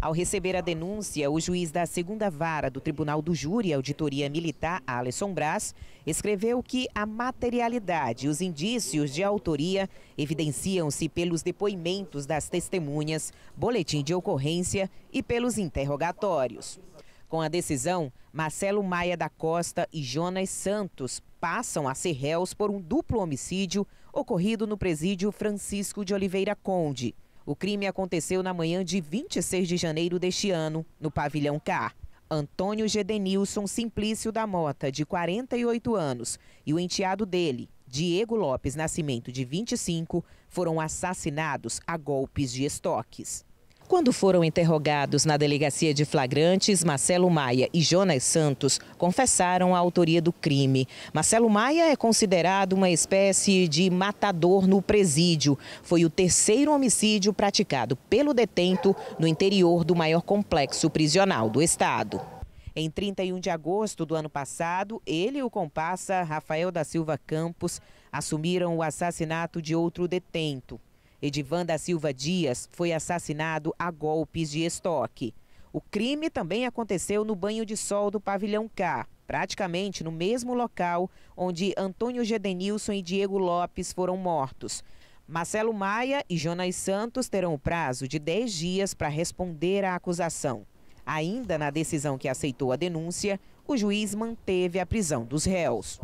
Ao receber a denúncia, o juiz da segunda vara do Tribunal do Júri, Auditoria Militar, Alisson Brás, escreveu que a materialidade e os indícios de autoria evidenciam-se pelos depoimentos das testemunhas, boletim de ocorrência e pelos interrogatórios. Com a decisão, Marcelo Maia da Costa e Jonas Santos passam a ser réus por um duplo homicídio ocorrido no presídio Francisco de Oliveira Conde. O crime aconteceu na manhã de 26 de janeiro deste ano, no pavilhão K. Antônio Gedenilson Simplício da Mota, de 48 anos, e o enteado dele, Diego Lopes Nascimento, de 25, foram assassinados a golpes de estoques. Quando foram interrogados na delegacia de flagrantes, Marcelo Maia e Jonas Santos confessaram a autoria do crime. Marcelo Maia é considerado uma espécie de matador no presídio. Foi o terceiro homicídio praticado pelo detento no interior do maior complexo prisional do estado. Em 31 de agosto do ano passado, ele e o comparsa Rafael da Silva Campos assumiram o assassinato de outro detento, Edivan da Silva Dias foi assassinado a golpes de estoque. O crime também aconteceu no banho de sol do pavilhão K, praticamente no mesmo local onde Antônio Gedenilson e Diego Lopes foram mortos. Marcelo Maia e Jonas Santos terão o prazo de 10 dias para responder à acusação. Ainda na decisão que aceitou a denúncia, o juiz manteve a prisão dos réus.